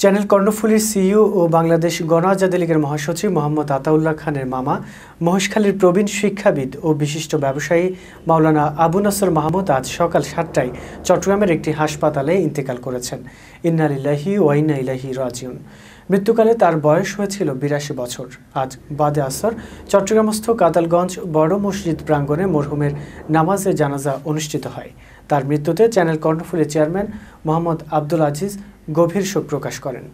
channel কর্ণফুলির CEO ও বাংলাদেশ গণআজাদী লীগের মহাসচিব মোহাম্মদ আতাউল্লাহ খানের মামা মহেশখালীর প্রবীণ শিক্ষাবিদ ও বিশিষ্ট ব্যবসায়ী মাওলানা আবু নাসর মাহমুদ আজ সকাল সাতটায় চট্টগ্রামের একটি হাসপাতালে ইন্তেকাল করেছেন ইন্নালিল্লাহি ওয়াইনা ইলাহি রাজিউন মৃত্যুকালে তার বয়স হয়েছিল বিরাশি বছর আজ বাদে আসর চট্টগ্রামস্থ কাতালগঞ্জ বড় মসজিদ প্রাঙ্গণে মরহুমের নামাজে জানাজা অনুষ্ঠিত হয় তার মৃত্যুতে চ্যানেল কর্ণফুলের চেয়ারম্যান মোহাম্মদ আব্দুল আজিজ গভীর শোক প্রকাশ করেন